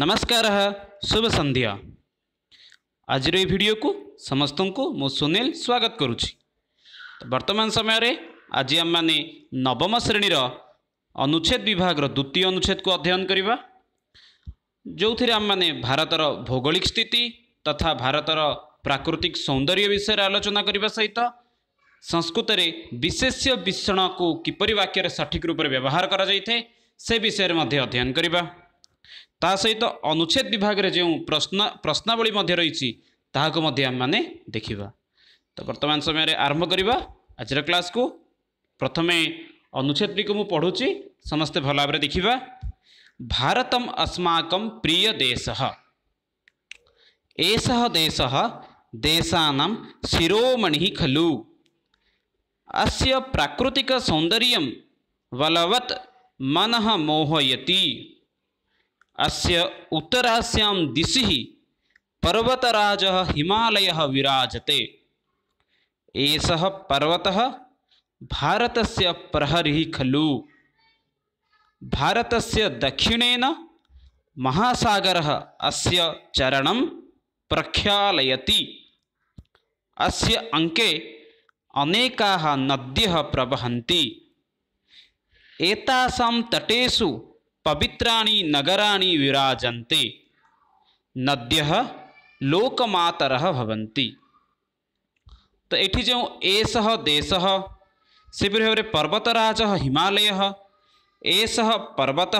ନମସ୍କାର ଶୁଭ ସନ୍ଧ୍ୟା ଆଜିର ଏହି ଭିଡ଼ିଓକୁ ସମସ୍ତଙ୍କୁ ମୁଁ ସୁନୀଲ ସ୍ୱାଗତ କରୁଛି ବର୍ତ୍ତମାନ ସମୟରେ ଆଜି ଆମମାନେ ନବମ ଶ୍ରେଣୀର ଅନୁଚ୍ଛେଦ ବିଭାଗର ଦ୍ୱିତୀୟ ଅନୁଚ୍ଛେଦକୁ ଅଧ୍ୟୟନ କରିବା ଯେଉଁଥିରେ ଆମମାନେ ଭାରତର ଭୌଗୋଳିକ ସ୍ଥିତି ତଥା ଭାରତର ପ୍ରାକୃତିକ ସୌନ୍ଦର୍ଯ୍ୟ ବିଷୟରେ ଆଲୋଚନା କରିବା ସହିତ ସଂସ୍କୃତରେ ବିଶେଷ୍ୟ ବିଷଣକୁ କିପରି ବାକ୍ୟରେ ସଠିକ୍ ରୂପରେ ବ୍ୟବହାର କରାଯାଇଥାଏ ସେ ବିଷୟରେ ମଧ୍ୟ ଅଧ୍ୟୟନ କରିବା ତା ସହିତ ଅନୁଚ୍ଛେଦ ବିଭାଗରେ ଯେଉଁ ପ୍ରଶ୍ନ ପ୍ରଶ୍ନାବଳୀ ମଧ୍ୟ ରହିଛି ତାହାକୁ ମଧ୍ୟ ଆମେମାନେ ଦେଖିବା ତ ବର୍ତ୍ତମାନ ସମୟରେ ଆରମ୍ଭ କରିବା ଆଜିର କ୍ଲାସ୍କୁ ପ୍ରଥମେ ଅନୁଚ୍ଛେଦଟିକୁ ମୁଁ ପଢ଼ୁଛି ସମସ୍ତେ ଭଲ ଭାବରେ ଦେଖିବା ଭାରତମ ଅସ୍ମାକମ ପ୍ରିୟ ଦେଶ ଏଷ ଦେଶ ଦେଶାନାମ ଶିରୋମଣି ଖଲୁ अस्य प्राकृतिक सौंदर्यम वलवत मन मोहयति अस्य उत्तरस्यां दिशि पर्वतराजः हिमालयः विराजते एषः पर्वतः भारतस्य प्रहरी खलु भारतस्य दक्षिणेन महासागर अस्य चरण प्रख्यालयति अस्य अङ्के अनेकाः नद्यः प्रवहन्ति एतासां तटेषु पवित्राणि नगराणि विराजन्ते नद्यः लोकमातरः भवन्ति तो ये जो एस देश से पर्वतराज हिमालय एस पर्वत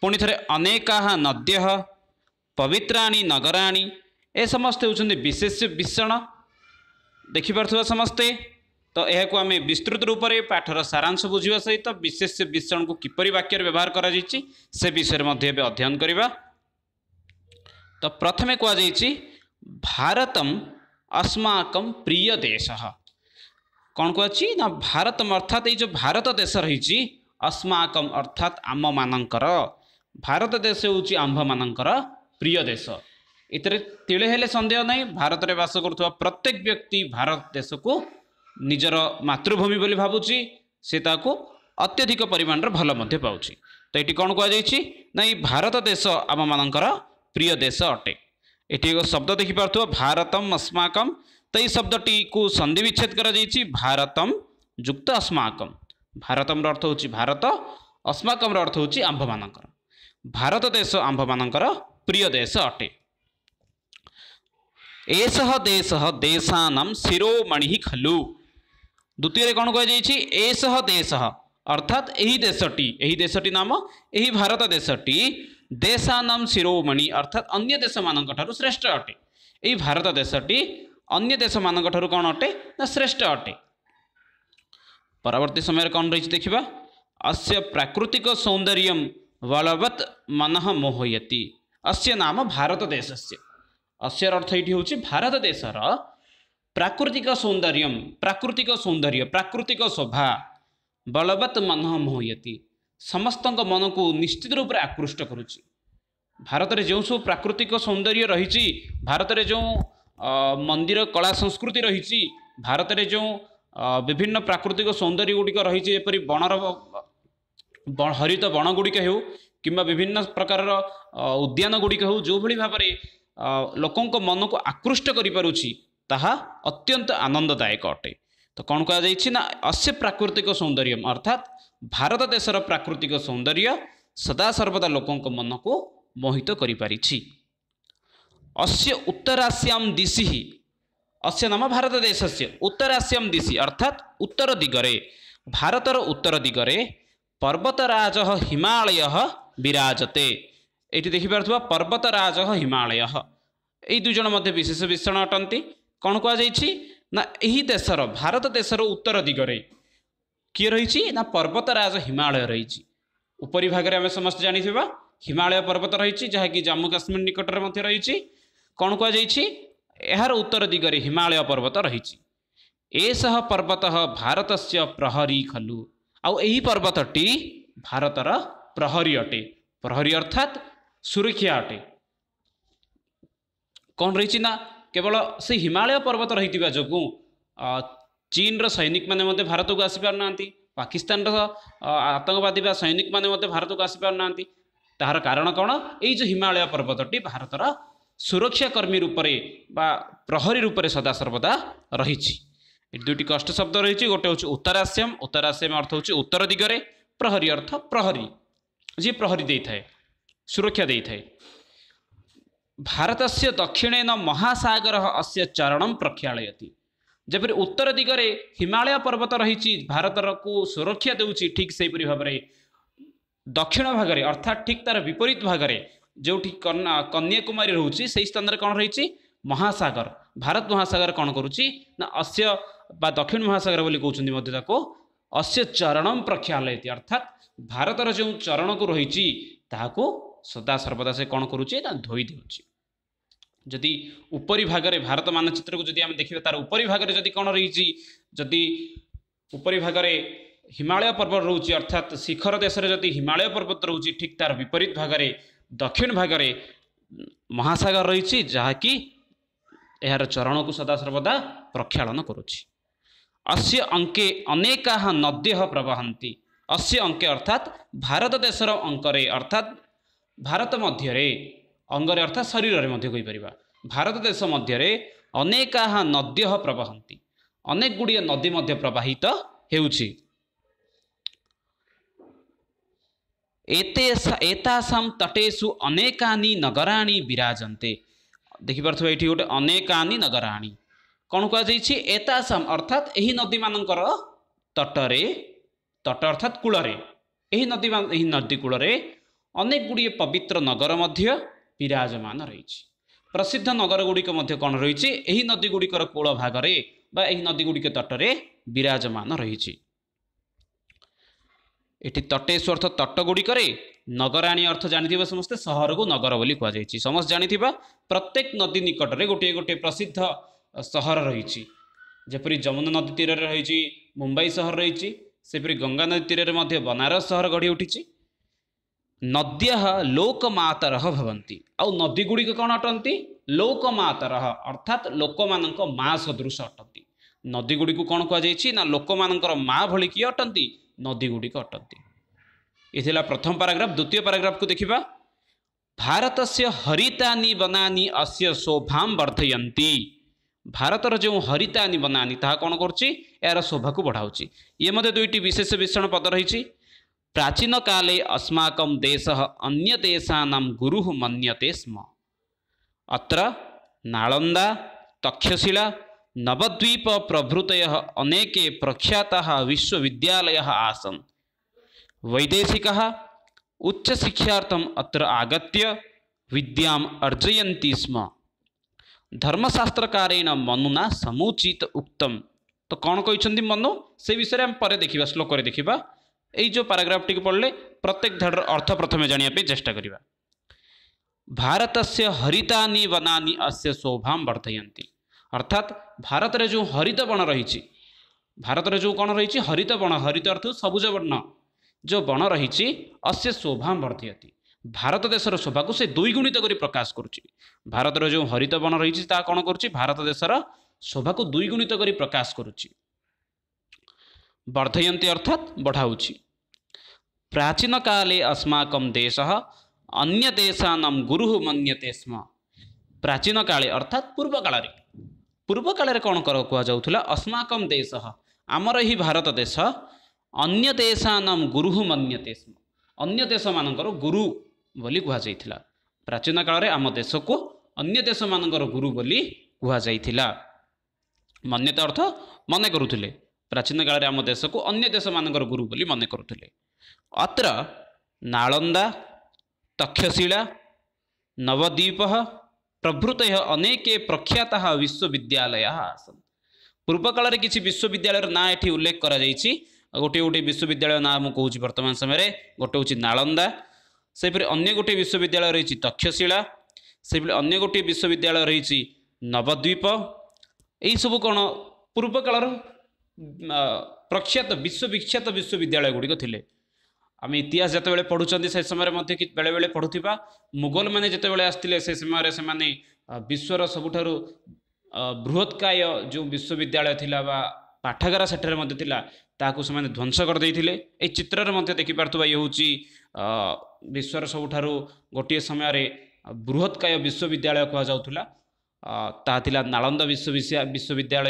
पुणि थे अनेकाः नद्य पवित्राणि नगराणि ए समस्ते होशेष विषण देखिपे समस्ते ତ ଏହାକୁ ଆମେ ବିସ୍ତୃତ ରୂପରେ ପାଠର ସାରାଂଶ ବୁଝିବା ସହିତ ବିଶେଷ ବିଶେଷଣକୁ କିପରି ବାକ୍ୟରେ ବ୍ୟବହାର କରାଯାଇଛି ସେ ବିଷୟରେ ମଧ୍ୟ ଏବେ ଅଧ୍ୟୟନ କରିବା ତ ପ୍ରଥମେ କୁହାଯାଇଛି ଭାରତମ ଅସ୍ମାକମ ପ୍ରିୟ ଦେଶ କ'ଣ କୁହାଛି ନା ଭାରତମ ଅର୍ଥାତ୍ ଏଇ ଯେଉଁ ଭାରତ ଦେଶ ରହିଛି ଅସ୍ମାକମ ଅର୍ଥାତ୍ ଆମମାନଙ୍କର ଭାରତ ଦେଶ ହେଉଛି ଆମ୍ଭମାନଙ୍କର ପ୍ରିୟ ଦେଶ ଏଥିରେ ତିଳେ ହେଲେ ସନ୍ଦେହ ନାହିଁ ଭାରତରେ ବାସ କରୁଥିବା ପ୍ରତ୍ୟେକ ବ୍ୟକ୍ତି ଭାରତ ଦେଶକୁ ନିଜର ମାତୃଭୂମି ବୋଲି ଭାବୁଛି ସେ ତାକୁ ଅତ୍ୟଧିକ ପରିମାଣର ଭଲ ମଧ୍ୟ ପାଉଛି ତ ଏଠି କ'ଣ କୁହାଯାଇଛି ନା ଏଇ ଭାରତ ଦେଶ ଆମମାନଙ୍କର ପ୍ରିୟ ଦେଶ ଅଟେ ଏଠି ଏକ ଶବ୍ଦ ଦେଖିପାରୁଥିବ ଭାରତମ୍ ଅସ୍ମାକମ୍ ତ ଏଇ ଶବ୍ଦଟିକୁ ସନ୍ଧି ବିଚ୍ଛେଦ କରାଯାଇଛି ଭାରତମ୍ ଯୁକ୍ତ ଅସ୍ମାକମ୍ ଭାରତମ୍ର ଅର୍ଥ ହେଉଛି ଭାରତ ଅସ୍ମାକମ୍ର ଅର୍ଥ ହେଉଛି ଆମ୍ଭମାନଙ୍କର ଭାରତ ଦେଶ ଆମ୍ଭମାନଙ୍କର ପ୍ରିୟ ଦେଶ ଅଟେ ଏସହ ଦେଶ ଦେଶାନମ୍ ଶିରୋମଣି ଖଲୁ দ্বিতীয় কোণ কুযাই এস দেশ অর্থাৎ এই দেশটি এই দেশটি নাম এই ভারত দেশটি দেশানাম শিরোমণি অর্থাৎ অন্য দেশ মানুষ শ্রেষ্ঠ অটে এই ভারত দেশটি অন্য দেশ মানুষ কোণ অটে না শ্রেষ্ঠ অটে পরবর্তী সময়ের কোণ রয়েছে দেখা अस्य प्राकृतिक सौंदर्यम बलवत् मन मोहयति अस्य नाम भारत देश से अस्य अर्थ ये हूँ भारत देशर ପ୍ରାକୃତିକ ସୌନ୍ଦର୍ଯ୍ୟ ପ୍ରାକୃତିକ ସୌନ୍ଦର୍ଯ୍ୟ ପ୍ରାକୃତିକ ଶୋଭା ବଳବତ୍ ମନ ମୋହତି ସମସ୍ତଙ୍କ ମନକୁ ନିଶ୍ଚିତ ରୂପରେ ଆକୃଷ୍ଟ କରୁଛି ଭାରତରେ ଯେଉଁ ସବୁ ପ୍ରାକୃତିକ ସୌନ୍ଦର୍ଯ୍ୟ ରହିଛି ଭାରତରେ ଯେଉଁ ମନ୍ଦିର କଳା ସଂସ୍କୃତି ରହିଛି ଭାରତରେ ଯେଉଁ ବିଭିନ୍ନ ପ୍ରାକୃତିକ ସୌନ୍ଦର୍ଯ୍ୟ ଗୁଡ଼ିକ ରହିଛି ଯେପରି ବଣର ହରିତ ବଣ ଗୁଡ଼ିକ ହେଉ କିମ୍ବା ବିଭିନ୍ନ ପ୍ରକାରର ଉଦ୍ୟାନ ଗୁଡ଼ିକ ହେଉ ଯେଉଁଭଳି ଭାବରେ ଲୋକଙ୍କ ମନକୁ ଆକୃଷ୍ଟ କରିପାରୁଛି ତାହା ଅତ୍ୟନ୍ତ ଆନନ୍ଦଦାୟକ ଅଟେ ତ କ'ଣ କୁହାଯାଇଛି ନା ଅସେ ପ୍ରାକୃତିକ ସୌନ୍ଦର୍ଯ୍ୟ ଅର୍ଥାତ୍ ଭାରତ ଦେଶର ପ୍ରାକୃତିକ ସୌନ୍ଦର୍ଯ୍ୟ ସଦାସର୍ବଦା ଲୋକଙ୍କ ମନକୁ ମୋହିତ କରିପାରିଛି ଅସ୍ୟ ଉତ୍ତରାସିୟାମ ଦିଶି ଅସ୍ୟ ନାମ ଭାରତ ଦେଶ ଉତ୍ତରାସିୟାମ ଦିଶି ଅର୍ଥାତ୍ ଉତ୍ତର ଦିଗରେ ଭାରତର ଉତ୍ତର ଦିଗରେ ପର୍ବତରାଜ ହିମାଳୟ ବିରାଜତେ ଏଇଠି ଦେଖିପାରୁଥିବା ପର୍ବତରାଜ ହିମାଳୟ ଏଇ ଦୁଇ ଜଣ ମଧ୍ୟ ବିଶେଷ ଭୀଷଣ ଅଟନ୍ତି କ'ଣ କୁହାଯାଇଛି ନା ଏହି ଦେଶର ଭାରତ ଦେଶର ଉତ୍ତର ଦିଗରେ କିଏ ରହିଛି ନା ପର୍ବତରାଜ ହିମାଳୟ ରହିଛି ଉପରି ଭାଗରେ ଆମେ ସମସ୍ତେ ଜାଣିଥିବା ହିମାଳୟ ପର୍ବତ ରହିଛି ଯାହାକି ଜାମ୍ମୁ କାଶ୍ମୀର ନିକଟରେ ମଧ୍ୟ ରହିଛି କ'ଣ କୁହାଯାଇଛି ଏହାର ଉତ୍ତର ଦିଗରେ ହିମାଳୟ ପର୍ବତ ରହିଛି ଏସହ ପର୍ବତ ଭାରତସ୍ୟ ପ୍ରହରୀ ଖଲୁ ଆଉ ଏହି ପର୍ବତଟି ଭାରତର ପ୍ରହରୀ ଅଟେ ପ୍ରହରୀ ଅର୍ଥାତ୍ ସୁରକ୍ଷା ଅଟେ କ'ଣ ରହିଛି ନା केवल हिमालय पर्वत जो रहिु चिन सैनक मध्य भारतको आसि पर्ना पाकिस्तानर आतङ्कवादी बा सैनिक भारत को मारतको आसिपु ता कारण कन यिमालय पर्वती भारतर सुरक्षाकर्मी रूपले बा प्रहरी रूपले सदा सर्वदा दुईटी कष्ट शब्द रहेछ गएर उत्तर आसियम उत्तर आसिया अर्थ हौ उत्तर दिगरे प्रहरी अर्थ प्रहरी जि प्रहरी सुरक्षा ଭାରତସ୍ୟ ଦକ୍ଷିଣେନ ମହାସାଗର ଅଶ୍ୟ ଚରଣମ ପ୍ରକ୍ଷାଳୟତି ଯେପରି ଉତ୍ତର ଦିଗରେ ହିମାଳୟ ପର୍ବତ ରହିଛି ଭାରତରକୁ ସୁରକ୍ଷା ଦେଉଛି ଠିକ୍ ସେହିପରି ଭାବରେ ଦକ୍ଷିଣ ଭାଗରେ ଅର୍ଥାତ୍ ଠିକ୍ ତାର ବିପରୀତ ଭାଗରେ ଯେଉଁଠି କନ୍ୟାକୁମାରୀ ରହୁଛି ସେହି ସ୍ଥାନରେ କ'ଣ ରହିଛି ମହାସାଗର ଭାରତ ମହାସାଗର କ'ଣ କରୁଛି ନା ଅଶ୍ୟ ବା ଦକ୍ଷିଣ ମହାସାଗର ବୋଲି କହୁଛନ୍ତି ମଧ୍ୟ ତାକୁ ଅଶ୍ୟ ଚରଣମ ପ୍ରକ୍ଷାଳୟତି ଅର୍ଥାତ୍ ଭାରତର ଯେଉଁ ଚରଣକୁ ରହିଛି ତାହାକୁ ସଦା ସର୍ବଦା ସେ କ'ଣ କରୁଛି ନା ଧୋଇ ଦେଉଛି ଯଦି ଉପରି ଭାଗରେ ଭାରତ ମାନଚିତ୍ରକୁ ଯଦି ଆମେ ଦେଖିବା ତାର ଉପରି ଭାଗରେ ଯଦି କ'ଣ ରହିଛି ଯଦି ଉପରି ଭାଗରେ ହିମାଳୟ ପର୍ବତ ରହୁଛି ଅର୍ଥାତ୍ ଶିଖର ଦେଶରେ ଯଦି ହିମାଳୟ ପର୍ବତ ରହୁଛି ଠିକ୍ ତାର ବିପରୀତ ଭାଗରେ ଦକ୍ଷିଣ ଭାଗରେ ମହାସାଗର ରହିଛି ଯାହାକି ଏହାର ଚରଣକୁ ସଦାସର୍ବଦା ପ୍ରକ୍ଷାଳନ କରୁଛି ଅସ୍ୟ ଅଙ୍କେ ଅନେକାହ ନଦ୍ୟ ପ୍ରବାହନ୍ତି ଅସ୍ୟ ଅଙ୍କେ ଅର୍ଥାତ୍ ଭାରତ ଦେଶର ଅଙ୍କରେ ଅର୍ଥାତ୍ ଭାରତ ମଧ୍ୟରେ ଅଙ୍ଗରେ ଅର୍ଥାତ୍ ଶରୀରରେ ମଧ୍ୟ କହିପାରିବା ଭାରତ ଦେଶ ମଧ୍ୟରେ ଅନେକାହ ନଦ୍ୟ ପ୍ରବାହନ୍ତି ଅନେକ ଗୁଡ଼ିଏ ନଦୀ ମଧ୍ୟ ପ୍ରବାହିତ ହେଉଛି ଏତେ ଏତାସାମ ତଟେସୁ ଅନେକାନି ନଗରାଣୀ ବିରାଜନ୍ତେ ଦେଖିପାରୁଥିବେ ଏଇଠି ଗୋଟେ ଅନେକାନି ନଗରାଣୀ କ'ଣ କୁହାଯାଇଛି ଏତାସାମ ଅର୍ଥାତ୍ ଏହି ନଦୀମାନଙ୍କର ତଟରେ ତଟ ଅର୍ଥାତ୍ କୂଳରେ ଏହି ନଦୀ ଏହି ନଦୀ କୂଳରେ ଅନେକ ଗୁଡ଼ିଏ ପବିତ୍ର ନଗର ମଧ୍ୟ ବିରାଜମାନ ରହିଛି ପ୍ରସିଦ୍ଧ ନଗରଗୁଡ଼ିକ ମଧ୍ୟ କ'ଣ ରହିଛି ଏହି ନଦୀଗୁଡ଼ିକର କୂଳ ଭାଗରେ ବା ଏହି ନଦୀଗୁଡ଼ିକ ତଟରେ ବିରାଜମାନ ରହିଛି ଏଠି ତଟେଶ ଅର୍ଥ ତଟଗୁଡ଼ିକରେ ନଗରାଣୀ ଅର୍ଥ ଜାଣିଥିବେ ସମସ୍ତେ ସହରକୁ ନଗର ବୋଲି କୁହାଯାଇଛି ସମସ୍ତେ ଜାଣିଥିବା ପ୍ରତ୍ୟେକ ନଦୀ ନିକଟରେ ଗୋଟିଏ ଗୋଟିଏ ପ୍ରସିଦ୍ଧ ସହର ରହିଛି ଯେପରି ଯମୁନା ନଦୀ ତୀରରେ ରହିଛି ମୁମ୍ବାଇ ସହର ରହିଛି ସେପରି ଗଙ୍ଗା ନଦୀ ତୀରରେ ମଧ୍ୟ ବନାରସ ସହର ଗଢ଼ି ଉଠିଛି ନଦୀ ଲୋକମାତର ଭବନ୍ତି ଆଉ ନଦୀ ଗୁଡ଼ିକ କ'ଣ ଅଟନ୍ତି ଲୋକମାତର ଅର୍ଥାତ୍ ଲୋକମାନଙ୍କ ମା ସଦୃଶ ଅଟନ୍ତି ନଦୀ ଗୁଡ଼ିକୁ କ'ଣ କୁହାଯାଇଛି ନା ଲୋକମାନଙ୍କର ମା ଭଳି କିଏ ଅଟନ୍ତି ନଦୀ ଗୁଡ଼ିକ ଅଟନ୍ତି ଏ ଥିଲା ପ୍ରଥମ ପାରାଗ୍ରାଫ ଦ୍ୱିତୀୟ ପାରାଗ୍ରାଫକୁ ଦେଖିବା ଭାରତ ସେ ହରିତାନୀ ବନାନୀ ଅସ୍ୟ ଶୋଭାମ ବର୍ଦ୍ଧୟନ୍ତି ଭାରତର ଯେଉଁ ହରିତାନୀ ବନାନୀ ତାହା କ'ଣ କରୁଛି ଏହାର ଶୋଭାକୁ ବଢ଼ାଉଛି ଇଏ ମଧ୍ୟ ଦୁଇଟି ବିଶେଷ ବିଷଣ ପଦ ରହିଛି प्राचीनकाले अस्माकं देशः अन्यदेशानां गुरुः मन्यते स्म अत्र नालन्दा तक्षशिला नवद्वीपप्रभृतयः अनेके प्रख्याताः विश्वविद्यालयः आसन् वैदेशिकः उच्चशिक्षार्थम् अत्र आगत्य विद्याम् अर्जयन्ति स्म धर्मशास्त्रकारेण मनुना समुचित ଉକ୍ତମ ତ କ'ଣ मनु से ସେ ବିଷୟରେ ଆମେ ପରେ ଦେଖିବା ଶ୍ଲୋକରେ ଦେଖିବା एउटा पाराग्राफ टी पढले प्रत्येक धेर अर्थ प्रथमे जान् चेष्टा भारतस्य हरितानी बना अस्य शोभा वर्धयन्त अर्थात भारत र जो हरित बण रहि भारत र जो कन रहेछ हरित बण हरित अर्थ सबुज वर्ण जो बण रहि अस्य शोभा वर्धयति भारत देशर देश र शोभाको द्विगुणित प्रकाश गरु भारत र जो हरित बण रहि कि भारत देश र शोभा द्विगुणित प्रकाश गरु वर्धयति अर्थात बढाउँछ प्राचीन अस्माकं देशः अन्यदेशानां गुरुः मन्यते स्म प्राचीन काले अर्थात् पूर्व कालर पूर्व काल कुरा अस्माक देश आमर हि भारत देश अन्य देश नाम गुरु स्म अन्य देश म गुरु पनि कुईीन कालर आम देशको अन्य देश मानकर गुरु बोली मान्यता अर्थ मन प्राचीन कालले आम देशको अन्य देश मानकर गुरु बने अत्र नालन्दा तक्षशिला नवद्वीपः प्रभृतयः अनेके प्रख्यातः विश्वविद्यालयाः आसन् ପୂର୍ବକାଳରେ କିଛି ବିଶ୍ୱବିଦ୍ୟାଳୟର ନାଁ ଏଠି ଉଲ୍ଲେଖ କରାଯାଇଛି ଗୋଟିଏ ଗୋଟିଏ ବିଶ୍ୱବିଦ୍ୟାଳୟ ନାଁ ମୁଁ କହୁଛି ବର୍ତ୍ତମାନ ସମୟରେ ଗୋଟେ ହେଉଛି ନାଳନ୍ଦା ସେହିପରି ଅନ୍ୟ ଗୋଟିଏ ବିଶ୍ୱବିଦ୍ୟାଳୟ ରହିଛି ତକ୍ଷଶିଳା ସେହିଭଳି ଅନ୍ୟ ଗୋଟିଏ ବିଶ୍ୱବିଦ୍ୟାଳୟ ରହିଛି ନବଦ୍ୱୀପ ଏହିସବୁ କ'ଣ ପୂର୍ବକାଳର ପ୍ରଖ୍ୟାତ ବିଶ୍ୱବିଖ୍ୟାତ ବିଶ୍ୱବିଦ୍ୟାଳୟ ଗୁଡ଼ିକ ଥିଲେ ଆମେ ଇତିହାସ ଯେତେବେଳେ ପଢ଼ୁଛନ୍ତି ସେ ସମୟରେ ମଧ୍ୟ ବେଳେବେଳେ ପଢ଼ୁଥିବା ମୋଗଲମାନେ ଯେତେବେଳେ ଆସିଥିଲେ ସେ ସମୟରେ ସେମାନେ ବିଶ୍ୱର ସବୁଠାରୁ ବୃହତକାୟ ଯେଉଁ ବିଶ୍ୱବିଦ୍ୟାଳୟ ଥିଲା ବା ପାଠାଗାର ସେଠାରେ ମଧ୍ୟ ଥିଲା ତାହାକୁ ସେମାନେ ଧ୍ୱଂସ କରିଦେଇଥିଲେ ଏହି ଚିତ୍ରରେ ମଧ୍ୟ ଦେଖିପାରୁଥିବା ଇଏ ହେଉଛି ବିଶ୍ୱର ସବୁଠାରୁ ଗୋଟିଏ ସମୟରେ ବୃହତକାୟ ବିଶ୍ୱବିଦ୍ୟାଳୟ କୁହାଯାଉଥିଲା ତାହା ଥିଲା ନାଳନ୍ଦ ବିଶ୍ୱ ବିଶ୍ୱବିଦ୍ୟାଳୟ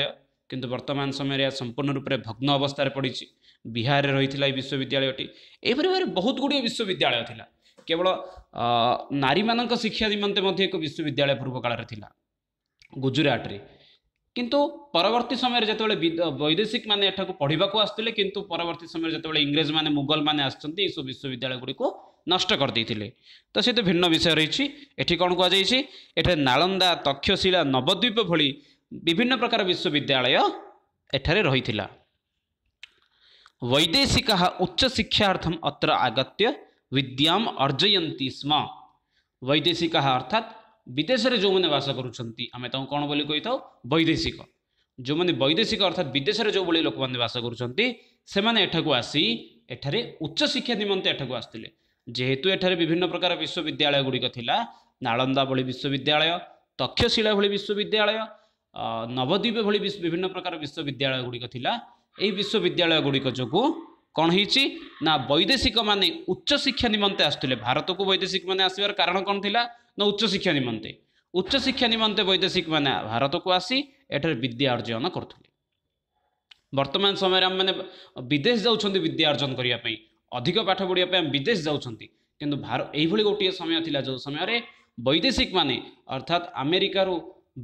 କିନ୍ତୁ ବର୍ତ୍ତମାନ ସମୟରେ ଏହା ସମ୍ପୂର୍ଣ୍ଣ ରୂପରେ ଭଗ୍ନ ଅବସ୍ଥାରେ ପଡ଼ିଛି ବିହାରରେ ରହିଥିଲା ଏହି ବିଶ୍ୱବିଦ୍ୟାଳୟଟି ଏହିପରି ଭାବରେ ବହୁତ ଗୁଡ଼ିଏ ବିଶ୍ୱବିଦ୍ୟାଳୟ ଥିଲା କେବଳ ନାରୀମାନଙ୍କ ଶିକ୍ଷା ନିମନ୍ତେ ମଧ୍ୟ ଏକ ବିଶ୍ୱବିଦ୍ୟାଳୟ ପୂର୍ବକାଳରେ ଥିଲା ଗୁଜୁରାଟରେ କିନ୍ତୁ ପରବର୍ତ୍ତୀ ସମୟରେ ଯେତେବେଳେ ବୈଦେଶିକମାନେ ଏଠାକୁ ପଢ଼ିବାକୁ ଆସୁଥିଲେ କିନ୍ତୁ ପରବର୍ତ୍ତୀ ସମୟରେ ଯେତେବେଳେ ଇଂରେଜମାନେ ମୁଗଲମାନେ ଆସିଛନ୍ତି ଏହିସବୁ ବିଶ୍ୱବିଦ୍ୟାଳୟ ଗୁଡ଼ିକୁ ନଷ୍ଟ କରିଦେଇଥିଲେ ତ ସେ ତ ଭିନ୍ନ ବିଷୟ ରହିଛି ଏଠି କ'ଣ କୁହାଯାଇଛି ଏଠାରେ ନାଳନ୍ଦା ତକ୍ଷଶିଳା ନବଦ୍ୱୀପ ଭଳି ବିଭିନ୍ନ ପ୍ରକାର ବିଶ୍ୱବିଦ୍ୟାଳୟ ଏଠାରେ ରହିଥିଲା वैदेशिकः उच्चशिक्षार्थम् अत्र आगत्य विद्याम् अर्जयन्ति स्म वैदेशिकः अर्थात् ବିଦେଶରେ ଯେଉଁମାନେ ବାସ କରୁଛନ୍ତି ଆମେ ତାଙ୍କୁ କ'ଣ ବୋଲି କହିଥାଉ ବୈଦେଶିକ ଯେଉଁମାନେ ବୈଦେଶିକ ଅର୍ଥାତ୍ ବିଦେଶରେ ଯେଉଁଭଳି ଲୋକମାନେ ବାସ କରୁଛନ୍ତି ସେମାନେ ଏଠାକୁ ଆସି ଏଠାରେ ଉଚ୍ଚଶିକ୍ଷା ନିମନ୍ତେ ଏଠାକୁ ଆସିଥିଲେ ଯେହେତୁ ଏଠାରେ ବିଭିନ୍ନ ପ୍ରକାର ବିଶ୍ୱବିଦ୍ୟାଳୟ ଗୁଡ଼ିକ ଥିଲା ନାଳନ୍ଦା ଭଳି ବିଶ୍ୱବିଦ୍ୟାଳୟ ତକ୍ଷଶିଳା ଭଳି ବିଶ୍ୱବିଦ୍ୟାଳୟ ନବଦ୍ୱୀପ ଭଳି ବିଭିନ୍ନ ପ୍ରକାର ବିଶ୍ୱବିଦ୍ୟାଳୟ ଗୁଡ଼ିକ ଥିଲା এই বিশ্ববিদ্যাଳয়গুড়িক যোগুঁ କ'ଣ ହେଇଛି ନା ବୈଦେଶିକମାନେ ଉଚ୍ଚଶିକ୍ଷା ନିମନ୍ତେ ଆସୁଥିଲେ ଭାରତକୁ ବୈଦେଶିକମାନେ ଆସିବାର କାରଣ କ'ଣ ଥିଲା ନା ଉଚ୍ଚଶିକ୍ଷା ନିମନ୍ତେ ଉଚ୍ଚଶିକ୍ଷା ନିମନ୍ତେ ବୈଦେଶିକମାନେ ଭାରତକୁ ଆସି ଏଠାରେ ବିଦ୍ୟା ଅର୍ଜନ କରୁଥିଲେ ବର୍ତ୍ତମାନ ସମୟରେ ଆମେମାନେ ବିଦେଶ ଯାଉଛନ୍ତି ବିଦ୍ୟା ଅର୍ଜନ କରିବା ପାଇଁ ଅଧିକ ପାଠ ପଢ଼ିବା ପାଇଁ ଆମେ ବିଦେଶ ଯାଉଛନ୍ତି କିନ୍ତୁ ଏଇଭଳି ଗୋଟିଏ ସମୟ ଥିଲା ଯେଉଁ ସମୟରେ ବୈଦେଶିକମାନେ ଅର୍ଥାତ୍ ଆମେରିକାରୁ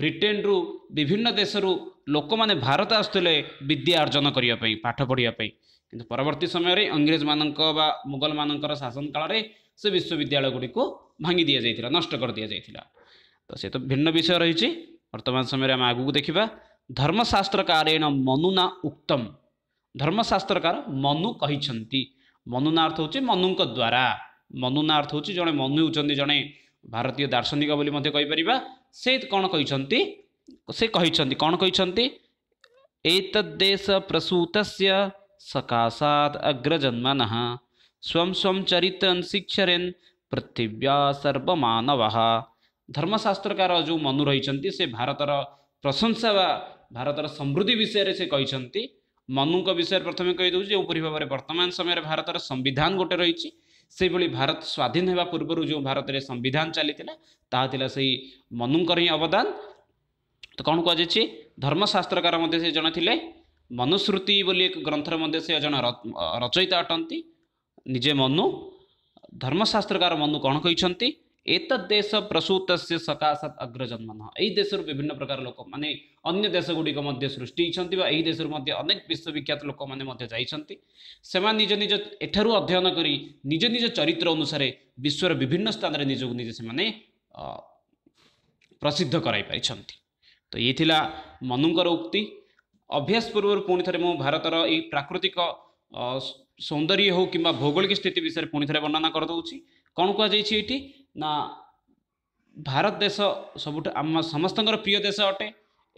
ବ୍ରିଟେନରୁ ବିଭିନ୍ନ ଦେଶରୁ ଲୋକମାନେ ଭାରତ ଆସୁଥିଲେ ବିଦ୍ୟା ଅର୍ଜନ କରିବା ପାଇଁ ପାଠ ପଢ଼ିବା ପାଇଁ କିନ୍ତୁ ପରବର୍ତ୍ତୀ ସମୟରେ ଇଂରେଜମାନଙ୍କ ବା ମୋଗଲମାନଙ୍କର ଶାସନ କାଳରେ ସେ ବିଶ୍ୱବିଦ୍ୟାଳୟ ଗୁଡ଼ିକୁ ଭାଙ୍ଗି ଦିଆଯାଇଥିଲା ନଷ୍ଟ କରିଦିଆଯାଇଥିଲା ତ ସେ ତ ଭିନ୍ନ ବିଷୟ ରହିଛି ବର୍ତ୍ତମାନ ସମୟରେ ଆମେ ଆଗକୁ ଦେଖିବା ଧର୍ମଶାସ୍ତ୍ର କାରେଣ ମନୁନା ଉକ୍ତମ ଧର୍ମଶାସ୍ତ୍ରକାର ମନୁ କହିଛନ୍ତି ମନୁନା ଅର୍ଥ ହେଉଛି ମନୁଙ୍କ ଦ୍ୱାରା ମନୁନା ଅର୍ଥ ହେଉଛି ଜଣେ ମନୁ ହେଉଛନ୍ତି ଜଣେ ଭାରତୀୟ ଦାର୍ଶନିକ ବୋଲି ମଧ୍ୟ କହିପାରିବା ସେ କ'ଣ କହିଛନ୍ତି से अग्र जन्म स्वयम् चरित्र शिक्षरेन पृथिव सर्वमानवा धर्मशास्त्रकार मनु रह भारतर समृद्धि विषय मनुको विषय प्रथमेपरि समय भारतर भारत स्वाधीन रहे पूर्व भारतले सम्विधान मनुङ अवदान त कहाइ धर्मशास्त्रकार से जन ले मनुश्रुति बोलि ग्रन्थर जे रचयिता अट्ने निजे मनु धर्मशास्त्रकार मनु कन चाहिँ ए देश प्रसूतस्य सकाशात् अग्रजन्म नहुँ यो विभिन्न प्रकार लोक मैले अन्य देश गुडिक सृष्टि अनेक विश्वविख्यात लोक मैले त्यो निज निज एठु अध्ययन गरि निज निज चरित्र अनुसार विश्व र विभिन्न स्थानले निजको निजेसन प्रसिद्ध गराइ पारि ତ ଏଇ ଥିଲା ମନୁଙ୍କର ଉକ୍ତି ଅଭ୍ୟାସ ପୂର୍ବରୁ ପୁଣି ଥରେ ମୁଁ ଭାରତର ଏଇ ପ୍ରାକୃତିକ ସୌନ୍ଦର୍ଯ୍ୟ ହେଉ କିମ୍ବା ଭୌଗୋଳିକ ସ୍ଥିତି ବିଷୟରେ ପୁଣି ଥରେ ବର୍ଣ୍ଣନା କରିଦେଉଛି କ'ଣ କୁହାଯାଇଛି ଏଇଠି ନା ଭାରତ ଦେଶ ସବୁଠୁ ଆମ ସମସ୍ତଙ୍କର ପ୍ରିୟ ଦେଶ ଅଟେ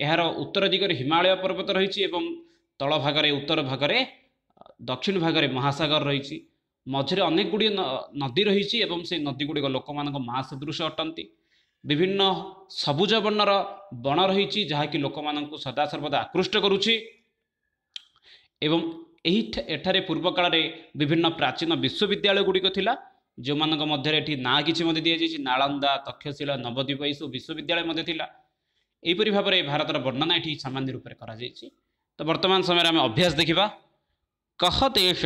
ଏହାର ଉତ୍ତର ଦିଗରେ ହିମାଳୟ ପର୍ବତ ରହିଛି ଏବଂ ତଳ ଭାଗରେ ଉତ୍ତର ଭାଗରେ ଦକ୍ଷିଣ ଭାଗରେ ମହାସାଗର ରହିଛି ମଝିରେ ଅନେକ ଗୁଡ଼ିଏ ନଦୀ ରହିଛି ଏବଂ ସେ ନଦୀ ଗୁଡ଼ିକ ଲୋକମାନଙ୍କ ମା ସଦୃଶ ଅଟନ୍ତି বিভিন্ন ସବୁଜ ବର୍ଣ୍ଣର ବଣ ରହିଛି ଯାହାକି ଲୋକମାନଙ୍କୁ ସଦାସର୍ବଦା ଆକୃଷ୍ଟ କରୁଛି ଏବଂ ଏହି ଏଠାରେ ପୂର୍ବକାଳରେ ବିଭିନ୍ନ ପ୍ରାଚୀନ ବିଶ୍ୱବିଦ୍ୟାଳୟଗୁଡ଼ିକ ଥିଲା ଯେଉଁମାନଙ୍କ ମଧ୍ୟରେ ଏଠି ନାଁ କିଛି ମଧ୍ୟ ଦିଆଯାଇଛି ନାଳନ୍ଦା ତକ୍ଷଶିଳା ନବଦ୍ୱୀପ ଏହିସବୁ ବିଶ୍ୱବିଦ୍ୟାଳୟ ମଧ୍ୟ ଥିଲା ଏହିପରି ଭାବରେ ଭାରତର ବର୍ଣ୍ଣନା ଏଠି ସାମାନ୍ୟ ରୂପରେ କରାଯାଇଛି ତ ବର୍ତ୍ତମାନ ସମୟରେ ଆମେ ଅଭ୍ୟାସ ଦେଖିବା କହ ଦେଶ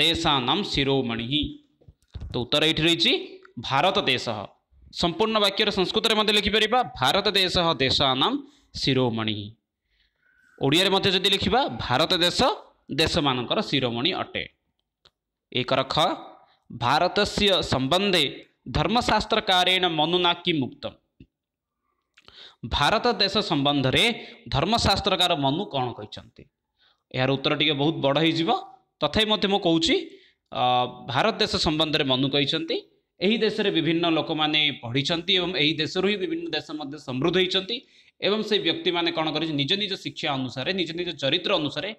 ଦେଶାନମ୍ ଶିରୋମଣି ତ ଉତ୍ତର ଏଇଠି ରହିଛି ଭାରତ ଦେଶ ସମ୍ପୂର୍ଣ୍ଣ ବାକ୍ୟର ସଂସ୍କୃତରେ ମଧ୍ୟ ଲେଖିପାରିବା ଭାରତ ଦେଶ ଦେଶ ନାମ ଶିରୋମଣି ଓଡ଼ିଆରେ ମଧ୍ୟ ଯଦି ଲେଖିବା ଭାରତ ଦେଶ ଦେଶମାନଙ୍କର ଶିରୋମଣି ଅଟେ ଏକର ଖ ଭାରତସ୍ୟ ସମ୍ବନ୍ଧେ ଧର୍ମଶାସ୍ତ୍ରକାରେଣ ମନୁନାକି ମୁକ୍ତ ଭାରତ ଦେଶ ସମ୍ବନ୍ଧରେ ଧର୍ମଶାସ୍ତ୍ରକାର ମନୁ କ'ଣ କହିଛନ୍ତି ଏହାର ଉତ୍ତର ଟିକିଏ ବହୁତ ବଡ଼ ହୋଇଯିବ ତଥାପି ମଧ୍ୟ ମୁଁ କହୁଛି ଭାରତ ଦେଶ ସମ୍ବନ୍ଧରେ ମନୁ କହିଛନ୍ତି ଏହି ଦେଶରେ ବିଭିନ୍ନ ଲୋକମାନେ ପଢ଼ିଛନ୍ତି ଏବଂ ଏହି ଦେଶରୁ ହିଁ ବିଭିନ୍ନ ଦେଶ ମଧ୍ୟ ସମୃଦ୍ଧ ହୋଇଛନ୍ତି ଏବଂ ସେ ବ୍ୟକ୍ତିମାନେ କ'ଣ କରିଛନ୍ତି ନିଜ ନିଜ ଶିକ୍ଷା ଅନୁସାରେ ନିଜ ନିଜ ଚରିତ୍ର ଅନୁସାରେ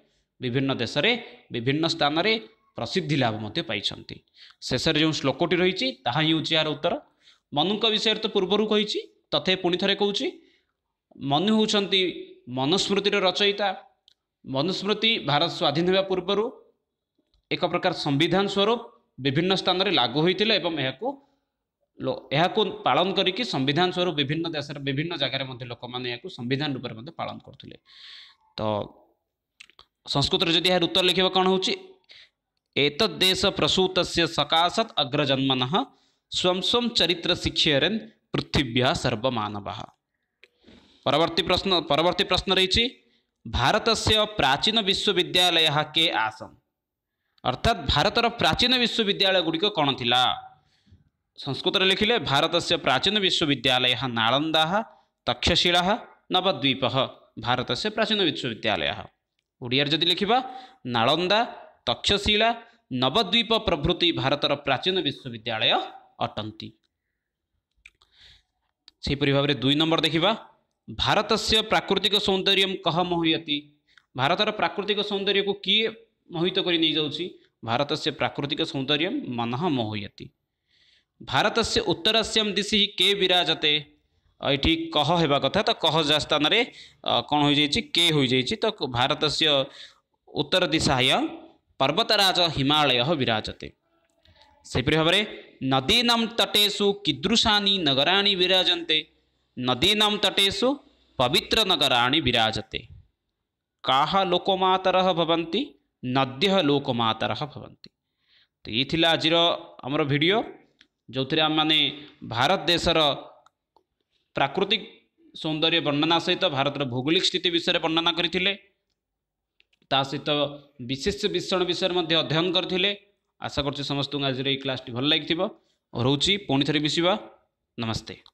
ବିଭିନ୍ନ ଦେଶରେ ବିଭିନ୍ନ ସ୍ଥାନରେ ପ୍ରସିଦ୍ଧି ଲାଭ ମଧ୍ୟ ପାଇଛନ୍ତି ଶେଷରେ ଯେଉଁ ଶ୍ଳୋକଟି ରହିଛି ତାହା ହିଁ ହେଉଛି ଏହାର ଉତ୍ତର ମନୁଙ୍କ ବିଷୟରେ ତ ପୂର୍ବରୁ କହିଛି ତଥେ ପୁଣି ଥରେ କହୁଛି ମନୁ ହେଉଛନ୍ତି ମନୁସ୍ମୃତିର ରଚୟିତା ମନୁସ୍ମୃତି ଭାରତ ସ୍ୱାଧୀନ ହେବା ପୂର୍ବରୁ ଏକ ପ୍ରକାର ସମ୍ବିଧାନ ସ୍ୱରୂପ বিভিন্ন স্থানরে লাগু হয়েছিল এবং এখন ଏହାକୁ ପାଳନ କରିକି ସମ୍ବିଧାନ ସ୍ୱରୂପ ବିଭିନ୍ନ ଦେଶରେ ବିଭିନ୍ନ ଜାଗାରେ ମଧ୍ୟ ଲୋକମାନେ ଏହାକୁ ସମ୍ବିଧାନ ରୂପରେ ମଧ୍ୟ ପାଳନ କରୁଥିଲେ ତ ସଂସ୍କୃତରେ ଯଦି ଏହାର ଉତ୍ତର ଲେଖିବା କ'ଣ ହେଉଛି ଏତଦ୍ଦେଶ ପ୍ରସୂତସ୍ୟ ସକାଶତ୍ ଅଗ୍ରଜନ୍ମନଃ ସ୍ୱଂ ସ୍ୱଂ ଚରିତ୍ର ଶିକ୍ଷୟରେନ୍ ପୃଥିବ୍ୟା ସର୍ବମାନବଃ ପରବର୍ତ୍ତୀ ପ୍ରଶ୍ନ ପରବର୍ତ୍ତୀ ପ୍ରଶ୍ନ ରହିଛି ଭାରତସ୍ୟ ପ୍ରାଚୀନ ବିଶ୍ୱବିଦ୍ୟାଳୟ କେ ଆସନ୍ अर्थात भारत प्राचीन विश्वविद्यालय गुडिक कन् संस्कृत लेखे भारतसँग प्राचीन विश्वविद्यालय नालंदा तक्षशिला नवद्वीप भारतसँग प्राचीन विश्वविद्यालय ओडर जति लेख्दा नालंदा तक्षशिला नवद्वीप प्रभृति भारत प्राचीन विश्वविद्यालय अटंती से भाव दुई नम्बर देखि भारतसँग प्राकृतिक सौन्दर्य कह महति भारत प्राकृतिक सौंदर्य को कि मोहित कर भारत से प्राकृतिक सौंदर्य मन मोहयती भारत से उत्तराश्यम दिशी के विराजते ये कह हेबा कथा तो कह जा स्थान कौन हो के हो तो भारत से उत्तर दिशाय पर्वतराज हिमालय विराजते से भाव नदीनाम तटेशु किदृशानी नगराणी विराजते नदीनाम तटेशु पवित्र नगराणी विराजते का लोकमातर भवती ନଦ୍ୟ ଲୋକମାତର ଭବନ୍ତି ତ ଏଇ ଥିଲା ଆଜିର ଆମର ଭିଡ଼ିଓ ଯେଉଁଥିରେ ଆମମାନେ ଭାରତ ଦେଶର ପ୍ରାକୃତିକ ସୌନ୍ଦର୍ଯ୍ୟ ବର୍ଣ୍ଣନା ସହିତ ଭାରତର ଭୌଗୋଳିକ ସ୍ଥିତି ବିଷୟରେ ବର୍ଣ୍ଣନା କରିଥିଲେ ତା ସହିତ ବିଶେଷ ବିଷୟ ବିଷୟରେ ମଧ୍ୟ ଅଧ୍ୟୟନ କରିଥିଲେ ଆଶା କରୁଛି ସମସ୍ତଙ୍କୁ ଆଜିର ଏଇ କ୍ଲାସ୍ଟି ଭଲ ଲାଗିଥିବ ରହୁଛି ପୁଣି ଥରେ ମିଶିବା ନମସ୍ତେ